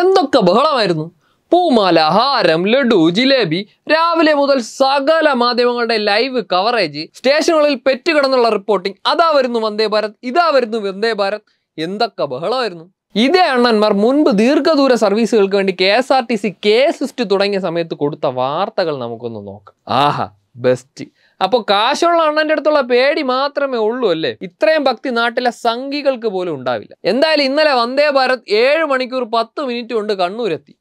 എന്തൊക്കെ ബഹളമായിരുന്നു പൂമാല ഹാരം ലഡു ജിലേബി രാവിലെ മുതൽ സകല മാധ്യമങ്ങളുടെ ലൈവ് കവറേജ് സ്റ്റേഷനുകളിൽ പെറ്റുകിടന്നുള്ള റിപ്പോർട്ടിംഗ് അതാ വരുന്നു വന്ദേ ഭാരത് ഇതാ വരുന്നു വന്ദേ ഭാരത് എന്തൊക്കെ ബഹളമായിരുന്നു ഇതേ അണ്ണന്മാർ മുൻപ് ദീർഘദൂര സർവീസുകൾക്ക് വേണ്ടി K S R T C K സിസ്റ്റ് തുടങ്ങിയ സമയത്ത് കൊടുത്ത വാർത്തകൾ നമുക്കൊന്ന് നോക്കാം ആഹാ ബെസ്റ്റ് അപ്പോൾ കാശുള്ള അണ്ണന്റെ അടുത്തുള്ള പേടി മാത്രമേ ഉള്ളൂ അല്ലേ ഇത്രയും ഭക്തി നാട്ടിലെ സംഘികൾക്ക് പോലും ഉണ്ടാവില്ല എന്തായാലും ഇന്നലെ വന്ദേ ഭാരത് ഏഴ് മണിക്കൂർ പത്ത് മിനിറ്റ് കൊണ്ട് കണ്ണൂരെത്തി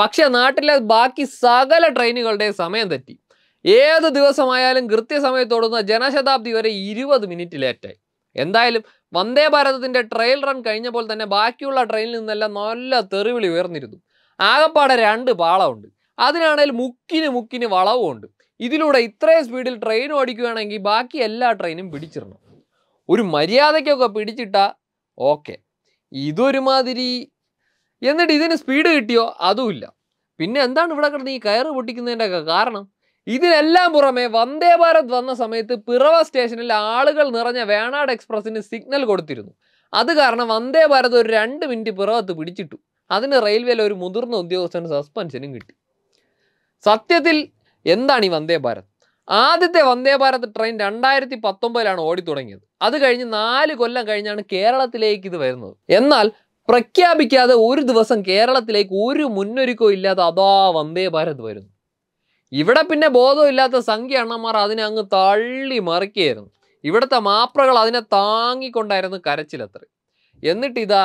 പക്ഷെ നാട്ടിലെ ബാക്കി സകല ട്രെയിനുകളുടെ സമയം തെറ്റി ഏത് ദിവസമായാലും കൃത്യസമയത്തോടുന്ന ജനശതാബ്ദി വരെ ഇരുപത് മിനിറ്റ് ലേറ്റായി എന്തായാലും വന്ദേ ഭാരതത്തിന്റെ ട്രെയിൽ റൺ കഴിഞ്ഞപ്പോൾ തന്നെ ബാക്കിയുള്ള ട്രെയിനിൽ നിന്നെല്ലാം നല്ല തെറിവിളി ഉയർന്നിരുന്നു ആകപ്പാടെ രണ്ട് പാളമുണ്ട് അതിനാണെങ്കിൽ മുക്കിന് മുക്കിന് വളവുമുണ്ട് ഇതിലൂടെ ഇത്രയും സ്പീഡിൽ ട്രെയിൻ ഓടിക്കുകയാണെങ്കിൽ ബാക്കി എല്ലാ ട്രെയിനും പിടിച്ചിടണം ഒരു മര്യാദയ്ക്കൊക്കെ പിടിച്ചിട്ട ഓക്കെ ഇതൊരുമാതിരി എന്നിട്ട് ഇതിന് സ്പീഡ് കിട്ടിയോ അതുമില്ല പിന്നെ എന്താണ് ഇവിടെ കിടന്ന് ഈ കയറ് പൊട്ടിക്കുന്നതിൻ്റെയൊക്കെ കാരണം ഇതിനെല്ലാം പുറമെ വന്ദേ ഭാരത് വന്ന സമയത്ത് പിറവ സ്റ്റേഷനിൽ ആളുകൾ നിറഞ്ഞ വേണാട് എക്സ്പ്രസിന് സിഗ്നൽ കൊടുത്തിരുന്നു അത് കാരണം വന്ദേ ഭാരത് ഒരു രണ്ട് മിനിറ്റ് പിറവത്ത് പിടിച്ചിട്ടു അതിന് റെയിൽവേയിലെ ഒരു മുതിർന്ന ഉദ്യോഗസ്ഥന് സസ്പെൻഷനും കിട്ടി സത്യത്തിൽ എന്താണ് ഈ വന്ദേ ഭാരത് ആദ്യത്തെ വന്ദേ ഭാരത് ട്രെയിൻ രണ്ടായിരത്തി പത്തൊമ്പതിലാണ് തുടങ്ങിയത് അത് കഴിഞ്ഞ് നാല് കൊല്ലം കഴിഞ്ഞാണ് കേരളത്തിലേക്ക് ഇത് വരുന്നത് എന്നാൽ പ്രഖ്യാപിക്കാതെ ഒരു ദിവസം കേരളത്തിലേക്ക് ഒരു മുന്നൊരുക്കവും ഇല്ലാതെ അതാ വന്ദേ ഭാരത് വരുന്നു ഇവിടെ പിന്നെ ബോധമില്ലാത്ത സംഖ്യ അണ്ണന്മാർ അതിനെ അങ്ങ് തള്ളി മറിക്കുകയായിരുന്നു ഇവിടുത്തെ മാപ്രകൾ അതിനെ താങ്ങിക്കൊണ്ടായിരുന്നു കരച്ചിലത്ര എന്നിട്ട് ഇതാ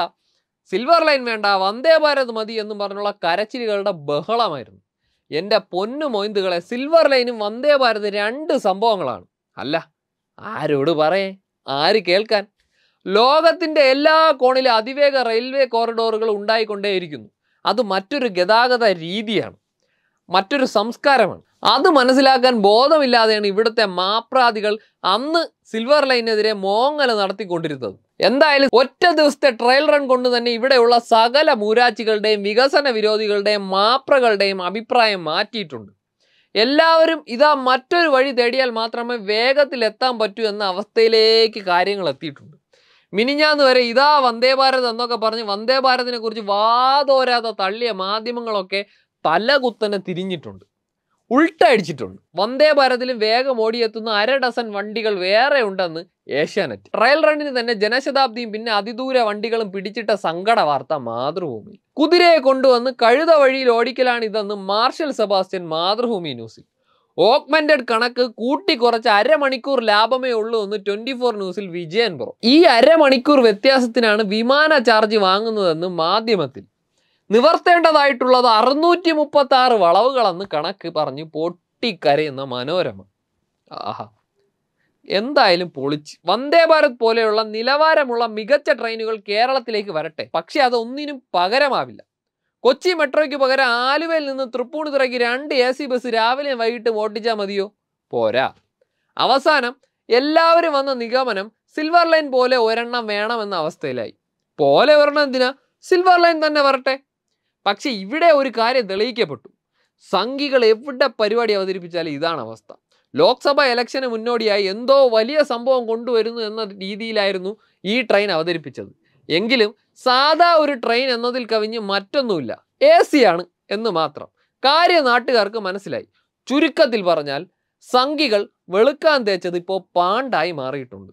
സിൽവർ ലൈൻ വേണ്ട വന്ദേ ഭാരത് മതി എന്നും പറഞ്ഞുള്ള കരച്ചിലുകളുടെ ബഹളമായിരുന്നു എൻ്റെ പൊന്നു മൊയ്ന്തുകളെ സിൽവർ ലൈനും വന്ദേ ഭാരത് രണ്ട് സംഭവങ്ങളാണ് അല്ല ആരോട് പറയേ ആര് കേൾക്കാൻ ലോകത്തിൻ്റെ എല്ലാ കോണിലും അതിവേഗ റെയിൽവേ കോറിഡോറുകൾ ഉണ്ടായിക്കൊണ്ടേയിരിക്കുന്നു അത് മറ്റൊരു ഗതാഗത രീതിയാണ് മറ്റൊരു സംസ്കാരമാണ് അത് മനസ്സിലാക്കാൻ ബോധമില്ലാതെയാണ് ഇവിടുത്തെ മാപ്രാതികൾ അന്ന് സിൽവർ ലൈനെതിരെ മോങ്ങല നടത്തിക്കൊണ്ടിരുന്നത് എന്തായാലും ഒറ്റ ദിവസത്തെ ട്രയൽ റൺ കൊണ്ട് തന്നെ ഇവിടെയുള്ള സകല മൂരാച്ചികളുടെയും വികസന വിരോധികളുടെയും മാപ്രകളുടെയും അഭിപ്രായം മാറ്റിയിട്ടുണ്ട് എല്ലാവരും ഇതാ മറ്റൊരു വഴി തേടിയാൽ മാത്രമേ വേഗത്തിൽ എത്താൻ പറ്റൂ എന്ന അവസ്ഥയിലേക്ക് കാര്യങ്ങൾ എത്തിയിട്ടുണ്ട് മിനിഞ്ഞാന്ന് വരെ ഇതാ വന്ദേ ഭാരത് എന്നൊക്കെ പറഞ്ഞ് വന്ദേ ഭാരതിനെ കുറിച്ച് വാതോരാതെ തള്ളിയ മാധ്യമങ്ങളൊക്കെ തല കുത്തനെ തിരിഞ്ഞിട്ടുണ്ട് ഉൾട്ടടിച്ചിട്ടുണ്ട് വന്ദേ ഭാരതിലും വേഗം ഓടിയെത്തുന്ന അര ഡസൻ വണ്ടികൾ വേറെ ഉണ്ടെന്ന് ഏഷ്യാനെറ്റ് ട്രയൽ റണ്ണിന് തന്നെ ജനശതാബ്ദിയും പിന്നെ അതിദൂര വണ്ടികളും പിടിച്ചിട്ട സങ്കട വാർത്ത മാതൃഭൂമി കുതിരയെ കൊണ്ടുവന്ന് കഴുത വഴിയിൽ ഓടിക്കലാണ് ഇതെന്ന് മാർഷൽ സെബാസ്റ്റ്യൻ മാതൃഭൂമി ന്യൂസിൽ ഓഗ്മെന്റഡ് കണക്ക് കൂട്ടി കുറച്ച് അരമണിക്കൂർ ലാഭമേ ഉള്ളൂ എന്ന് ട്വന്റി ഫോർ ന്യൂസിൽ വിജയൻ പുറം ഈ അരമണിക്കൂർ വ്യത്യാസത്തിനാണ് വിമാന ചാർജ് വാങ്ങുന്നതെന്ന് മാധ്യമത്തിൽ നിവർത്തേണ്ടതായിട്ടുള്ളത് അറുന്നൂറ്റി മുപ്പത്തി ആറ് വളവുകളെന്ന് കണക്ക് പറഞ്ഞ് പൊട്ടിക്കരയുന്ന മനോരമ ആഹാ എന്തായാലും പൊളിച്ച് വന്ദേ ഭാരത് പോലെയുള്ള നിലവാരമുള്ള മികച്ച ട്രെയിനുകൾ കേരളത്തിലേക്ക് വരട്ടെ പക്ഷേ അതൊന്നിനും പകരമാവില്ല കൊച്ചി മെട്രോയ്ക്ക് പകരം ആലുവയിൽ നിന്ന് തൃപ്പൂണിത്തുറയ്ക്ക് രണ്ട് എ സി ബസ് രാവിലെയും വൈകിട്ടും ഓട്ടിച്ചാൽ മതിയോ പോരാ അവസാനം എല്ലാവരും വന്ന നിഗമനം സിൽവർ ലൈൻ പോലെ ഒരെണ്ണം വേണമെന്ന അവസ്ഥയിലായി പോലെ ഒരെണ്ണം എന്തിനാ സിൽവർ ലൈൻ തന്നെ വരട്ടെ പക്ഷേ ഇവിടെ ഒരു കാര്യം തെളിയിക്കപ്പെട്ടു സംഘികൾ എവിടെ പരിപാടി അവതരിപ്പിച്ചാലും ഇതാണ് അവസ്ഥ ലോക്സഭാ ഇലക്ഷന് മുന്നോടിയായി എന്തോ വലിയ സംഭവം കൊണ്ടുവരുന്നു എന്ന രീതിയിലായിരുന്നു ഈ ട്രെയിൻ അവതരിപ്പിച്ചത് എങ്കിലും സാധാ ഒരു ട്രെയിൻ എന്നതിൽ കവിഞ്ഞ് മറ്റൊന്നുമില്ല എ ആണ് എന്ന് മാത്രം കാര്യ നാട്ടുകാർക്ക് മനസ്സിലായി ചുരുക്കത്തിൽ പറഞ്ഞാൽ സംഘികൾ വെളുക്കാൻ തേച്ചത് ഇപ്പോൾ പാണ്ടായി മാറിയിട്ടുണ്ട്